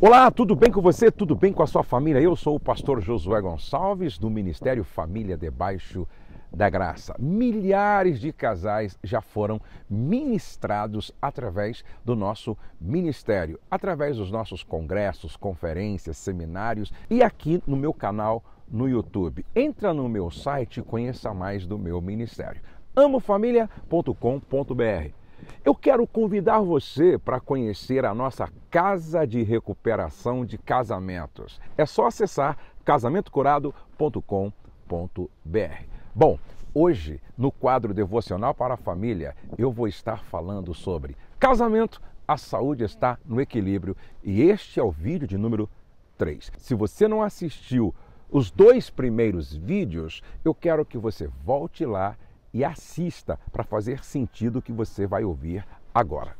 Olá, tudo bem com você? Tudo bem com a sua família? Eu sou o pastor Josué Gonçalves, do Ministério Família Debaixo da Graça. Milhares de casais já foram ministrados através do nosso ministério, através dos nossos congressos, conferências, seminários e aqui no meu canal no YouTube. Entra no meu site e conheça mais do meu ministério. amofamilia.com.br eu quero convidar você para conhecer a nossa Casa de Recuperação de Casamentos. É só acessar casamentocurado.com.br. Bom, hoje, no quadro Devocional para a Família, eu vou estar falando sobre casamento, a saúde está no equilíbrio e este é o vídeo de número 3. Se você não assistiu os dois primeiros vídeos, eu quero que você volte lá e assista para fazer sentido o que você vai ouvir agora.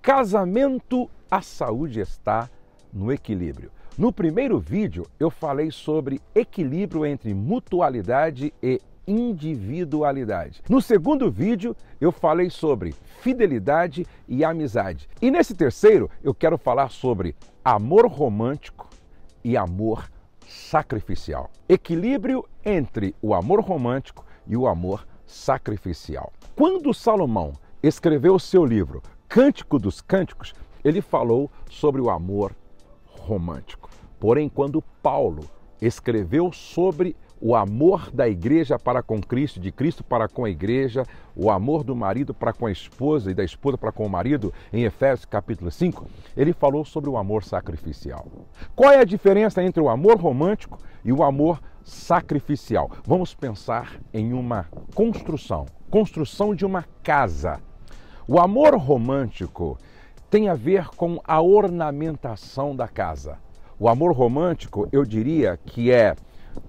Casamento, a saúde está no equilíbrio. No primeiro vídeo, eu falei sobre equilíbrio entre mutualidade e individualidade. No segundo vídeo, eu falei sobre fidelidade e amizade. E nesse terceiro, eu quero falar sobre amor romântico, e amor sacrificial. Equilíbrio entre o amor romântico e o amor sacrificial. Quando Salomão escreveu o seu livro Cântico dos Cânticos, ele falou sobre o amor romântico. Porém, quando Paulo escreveu sobre o amor da igreja para com Cristo, de Cristo para com a igreja, o amor do marido para com a esposa e da esposa para com o marido, em Efésios capítulo 5, ele falou sobre o amor sacrificial. Qual é a diferença entre o amor romântico e o amor sacrificial? Vamos pensar em uma construção, construção de uma casa. O amor romântico tem a ver com a ornamentação da casa. O amor romântico, eu diria que é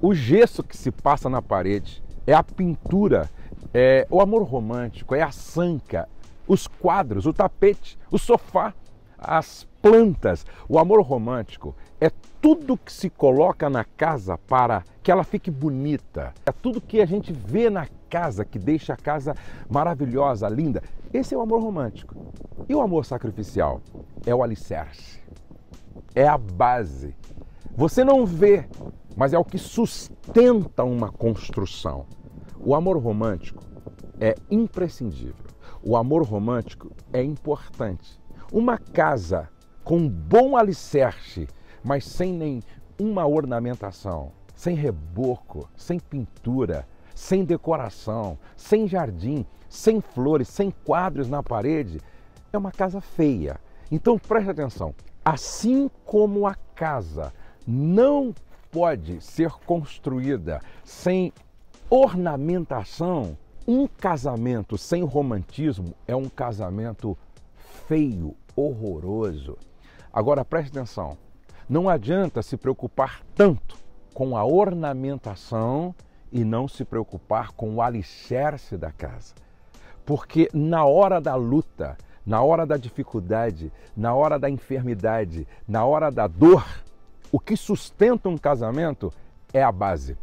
o gesso que se passa na parede, é a pintura, é o amor romântico, é a sanca, os quadros, o tapete, o sofá, as plantas. O amor romântico é tudo que se coloca na casa para que ela fique bonita. É tudo que a gente vê na casa que deixa a casa maravilhosa, linda. Esse é o amor romântico. E o amor sacrificial é o alicerce, é a base. Você não vê mas é o que sustenta uma construção. O amor romântico é imprescindível. O amor romântico é importante. Uma casa com um bom alicerce, mas sem nenhuma ornamentação, sem reboco, sem pintura, sem decoração, sem jardim, sem flores, sem quadros na parede, é uma casa feia. Então preste atenção: assim como a casa não pode ser construída sem ornamentação. Um casamento sem romantismo é um casamento feio, horroroso. Agora preste atenção: não adianta se preocupar tanto com a ornamentação e não se preocupar com o alicerce da casa. Porque na hora da luta, na hora da dificuldade, na hora da enfermidade, na hora da dor, o que sustenta um casamento é a base,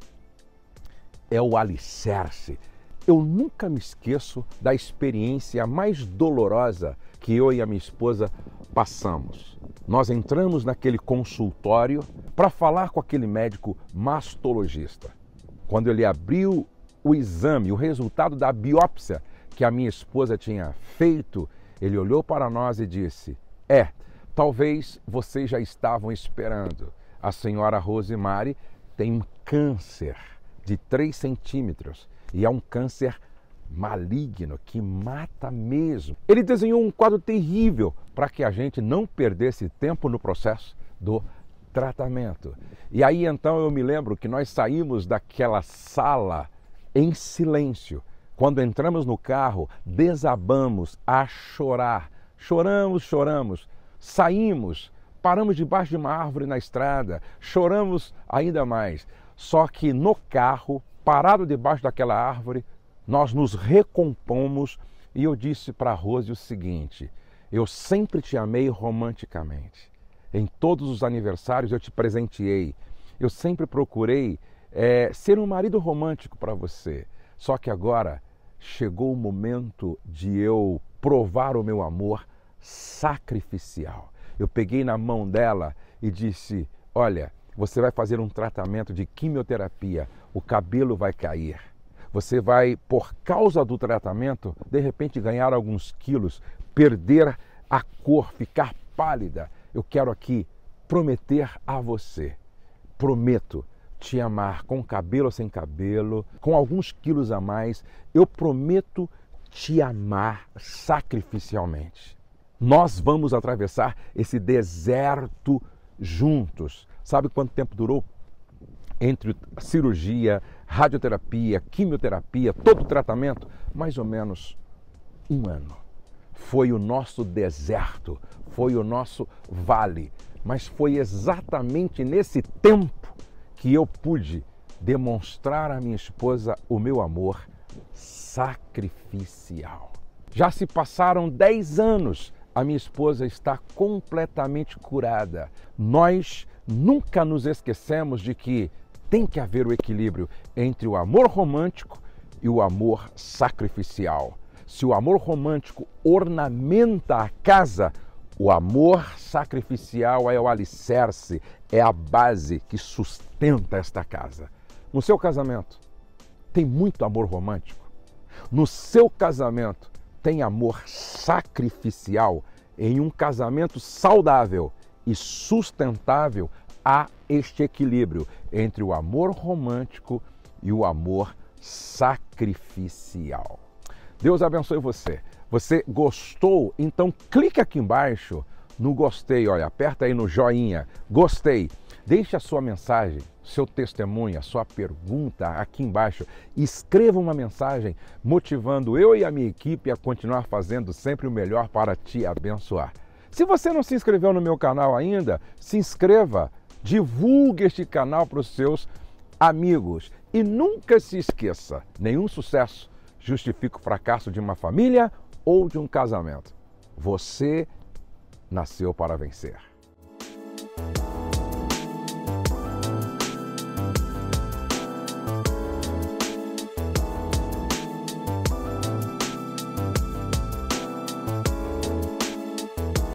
é o alicerce. Eu nunca me esqueço da experiência mais dolorosa que eu e a minha esposa passamos. Nós entramos naquele consultório para falar com aquele médico mastologista. Quando ele abriu o exame, o resultado da biópsia que a minha esposa tinha feito, ele olhou para nós e disse: É, Talvez vocês já estavam esperando. A senhora Rosemary tem um câncer de 3 centímetros e é um câncer maligno que mata mesmo. Ele desenhou um quadro terrível para que a gente não perdesse tempo no processo do tratamento. E aí então eu me lembro que nós saímos daquela sala em silêncio. Quando entramos no carro, desabamos a chorar. Choramos, choramos saímos, paramos debaixo de uma árvore na estrada, choramos ainda mais. Só que no carro, parado debaixo daquela árvore, nós nos recompomos e eu disse para Rose o seguinte: Eu sempre te amei romanticamente. Em todos os aniversários eu te presenteei. Eu sempre procurei é, ser um marido romântico para você. Só que agora chegou o momento de eu provar o meu amor sacrificial. Eu peguei na mão dela e disse: Olha, você vai fazer um tratamento de quimioterapia, o cabelo vai cair. Você vai, por causa do tratamento, de repente ganhar alguns quilos, perder a cor, ficar pálida. Eu quero aqui prometer a você. Prometo te amar com cabelo ou sem cabelo, com alguns quilos a mais. Eu prometo te amar sacrificialmente. Nós vamos atravessar esse deserto juntos. Sabe quanto tempo durou? Entre cirurgia, radioterapia, quimioterapia, todo o tratamento? Mais ou menos um ano. Foi o nosso deserto, foi o nosso vale. Mas foi exatamente nesse tempo que eu pude demonstrar à minha esposa o meu amor sacrificial. Já se passaram 10 anos a minha esposa está completamente curada. Nós nunca nos esquecemos de que tem que haver o equilíbrio entre o amor romântico e o amor sacrificial. Se o amor romântico ornamenta a casa, o amor sacrificial é o alicerce, é a base que sustenta esta casa. No seu casamento, tem muito amor romântico. No seu casamento, tem amor sacrificial, em um casamento saudável e sustentável, há este equilíbrio entre o amor romântico e o amor sacrificial. Deus abençoe você. Você gostou? Então clique aqui embaixo no gostei, olha, aperta aí no joinha. Gostei Deixe a sua mensagem, seu testemunho, a sua pergunta aqui embaixo. Escreva uma mensagem motivando eu e a minha equipe a continuar fazendo sempre o melhor para te abençoar. Se você não se inscreveu no meu canal ainda, se inscreva, divulgue este canal para os seus amigos e nunca se esqueça: nenhum sucesso justifica o fracasso de uma família ou de um casamento. Você nasceu para vencer.